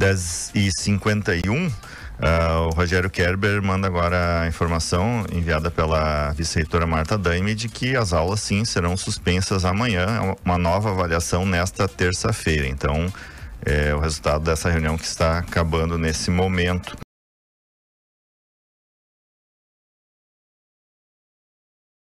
10h51. Uh, ah, o Rogério Kerber manda agora a informação enviada pela vice-reitora Marta Daime de que as aulas sim serão suspensas amanhã, é uma nova avaliação nesta terça-feira. Então, é o resultado dessa reunião que está acabando nesse momento.